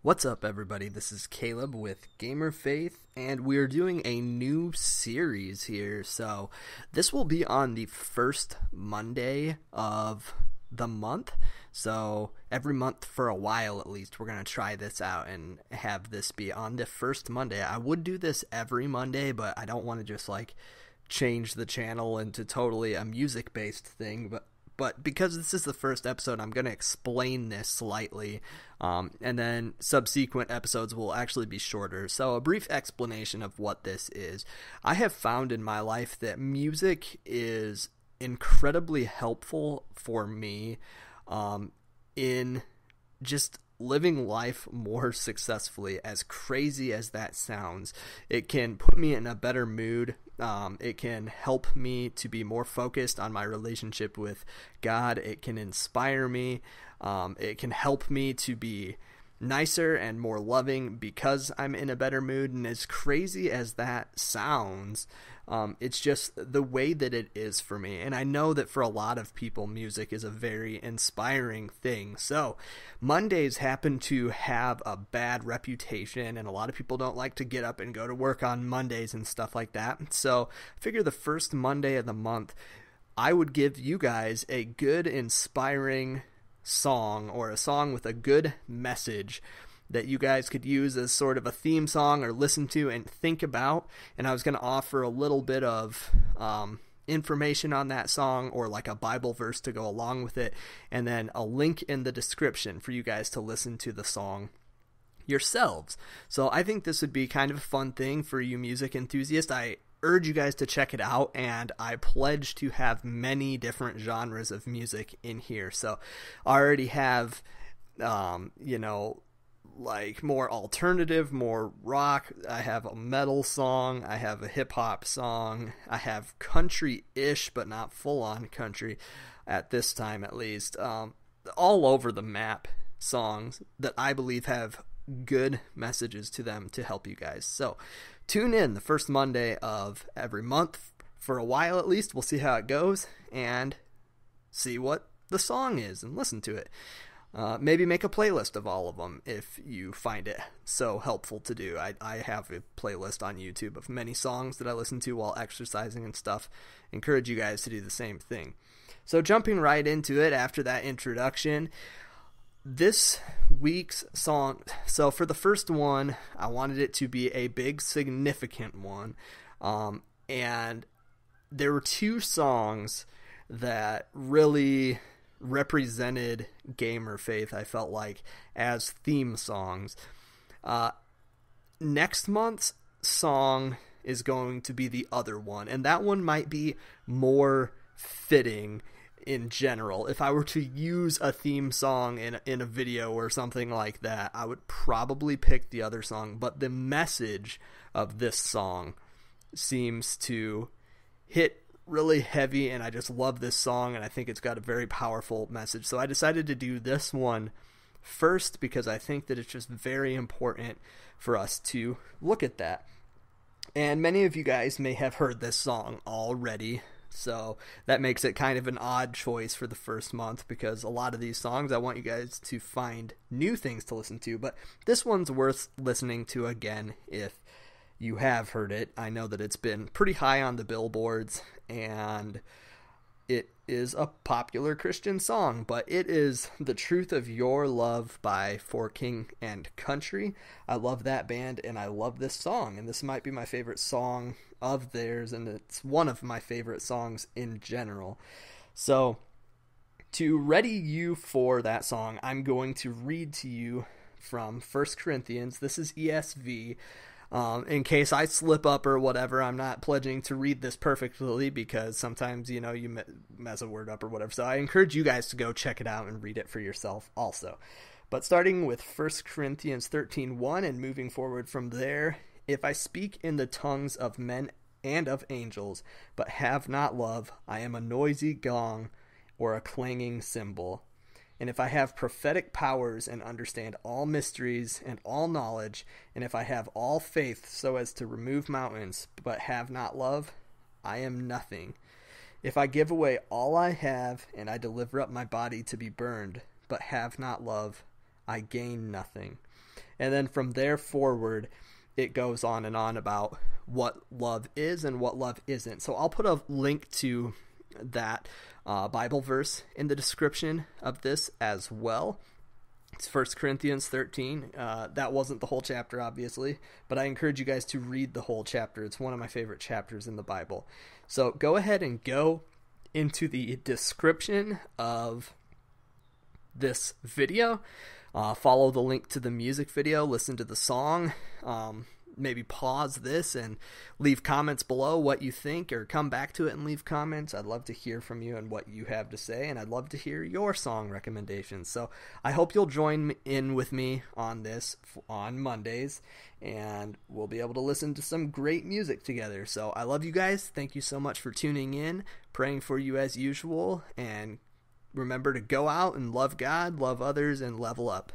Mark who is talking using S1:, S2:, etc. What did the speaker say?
S1: What's up, everybody? This is Caleb with Gamer Faith, and we are doing a new series here. So, this will be on the first Monday of the month. So, every month for a while at least, we're going to try this out and have this be on the first Monday. I would do this every Monday, but I don't want to just like change the channel into totally a music based thing, but but because this is the first episode, I'm going to explain this slightly. Um, and then subsequent episodes will actually be shorter. So, a brief explanation of what this is. I have found in my life that music is incredibly helpful for me um, in just living life more successfully as crazy as that sounds it can put me in a better mood um, it can help me to be more focused on my relationship with god it can inspire me um, it can help me to be nicer and more loving because i'm in a better mood and as crazy as that sounds um, it's just the way that it is for me. And I know that for a lot of people, music is a very inspiring thing. So Mondays happen to have a bad reputation, and a lot of people don't like to get up and go to work on Mondays and stuff like that. So I figure the first Monday of the month, I would give you guys a good, inspiring song or a song with a good message that you guys could use as sort of a theme song or listen to and think about. And I was going to offer a little bit of um, information on that song or like a Bible verse to go along with it, and then a link in the description for you guys to listen to the song yourselves. So I think this would be kind of a fun thing for you music enthusiasts. I urge you guys to check it out and I pledge to have many different genres of music in here. So I already have um, you know, like more alternative, more rock. I have a metal song. I have a hip hop song. I have country ish, but not full on country at this time, at least. Um, all over the map songs that I believe have good messages to them to help you guys. So tune in the first Monday of every month for a while at least. We'll see how it goes and see what the song is and listen to it. Uh, maybe make a playlist of all of them if you find it so helpful to do. I, I have a playlist on YouTube of many songs that I listen to while exercising and stuff. Encourage you guys to do the same thing. So, jumping right into it after that introduction, this week's song. So, for the first one, I wanted it to be a big, significant one. Um, and there were two songs that really represented gamer faith, I felt like, as theme songs. Uh, next month's song is going to be the other one, and that one might be more fitting in general. If I were to use a theme song in, in a video or something like that, I would probably pick the other song, but the message of this song seems to hit really heavy, and I just love this song, and I think it's got a very powerful message. So I decided to do this one first because I think that it's just very important for us to look at that. And many of you guys may have heard this song already. So that makes it kind of an odd choice for the first month because a lot of these songs I want you guys to find new things to listen to, but this one's worth listening to again if you have heard it. I know that it's been pretty high on the billboards and it is a popular Christian song, but it is The Truth of Your Love by For King and Country. I love that band and I love this song, and this might be my favorite song of theirs, and it's one of my favorite songs in general. So, to ready you for that song, I'm going to read to you from First Corinthians. This is ESV um, in case I slip up or whatever. I'm not pledging to read this perfectly because sometimes you know you mess a word up or whatever. So I encourage you guys to go check it out and read it for yourself also. But starting with 1 Corinthians 13 1 and moving forward from there, if I speak in the tongues of men and of angels, but have not love, I am a noisy gong or a clanging cymbal. And if I have prophetic powers and understand all mysteries and all knowledge, and if I have all faith so as to remove mountains, but have not love, I am nothing. If I give away all I have, and I deliver up my body to be burned, but have not love, I gain nothing. And then from there forward, it goes on and on about what love is and what love isn't. So I'll put a link to that uh, Bible verse in the description of this as well. It's First Corinthians 13. Uh, that wasn't the whole chapter, obviously, but I encourage you guys to read the whole chapter. It's one of my favorite chapters in the Bible. So go ahead and go into the description of this video. Uh, follow the link to the music video, listen to the song. Um, maybe pause this and leave comments below what you think or come back to it and leave comments. I'd love to hear from you and what you have to say, and I'd love to hear your song recommendations. So I hope you'll join in with me on this on Mondays, and we'll be able to listen to some great music together. So I love you guys. Thank you so much for tuning in, praying for you as usual, and remember to go out and love God, love others, and level up.